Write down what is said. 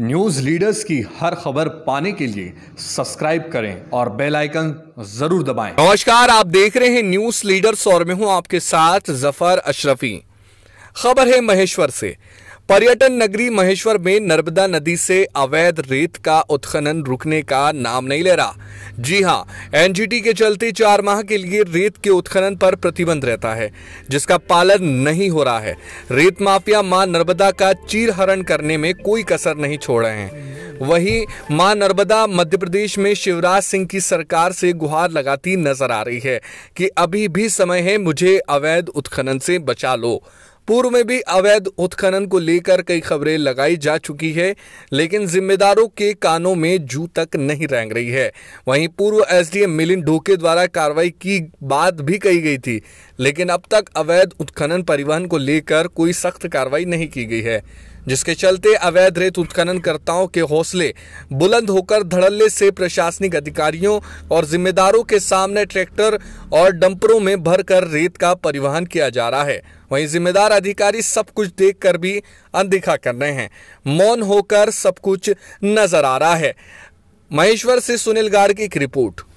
News leaders की हर खबर पाने के लिए सब्सक्राइब करें और बेल आइकन जरूर दबाएं। नमस्कार आप देख रहे हैं न्यूज़ लीडर्स और मैं हूं आपके साथ जफर अशरफी खबर है महेश्वर से पर्यटन नगरी महेश्वर में नर्मदा नदी से अवैध रेत का उत्खनन रुकने का नाम नहीं ले रहा जी हां एनजीटी के चलते चार माह के लिए रेत के उत्खनन पर प्रतिबंध रहता है जिसका पालन नहीं हो रहा है रेत माफिया मां नर्मदा का चीरहरण करने में कोई कसर नहीं छोड़ रहे हैं वही मां नर्मदा मध्य प्रदेश में शिवराज सिंह की सरकार से गुहार लगाती नजर आ रही है कि अभी भी समय है मुझे अवैध उत्खनन से बचा लो पूर्व में भी अवैध उत्खनन को लेकर कई खबरें लगाई जा चुकी है लेकिन जिम्मेदारों के कानों में जू तक नहीं रेंग रही है वहीं पूर्व एसडीएम मिलिन ढोके द्वारा कार्रवाई की बात भी कही गई थी लेकिन अब तक अवैध उत्खनन परिवहन को लेकर कोई सख्त कार्रवाई नहीं की गई है जिसके चलते अवैध रेत उत्खननकर्ताओं के हौसले बुलंद होकर धड़ल्ले से प्रशासनिक अधिकारियों और जिम्मेदारों के सामने ट्रैक्टर और डंपरों में भरकर रेत का परिवहन किया जा रहा है वहीं जिम्मेदार अधिकारी सब कुछ देखकर भी अनदेखा कर रहे हैं मौन होकर सब कुछ नजर आ रहा है महेश्वर से सुनील गार्ग की एक रिपोर्ट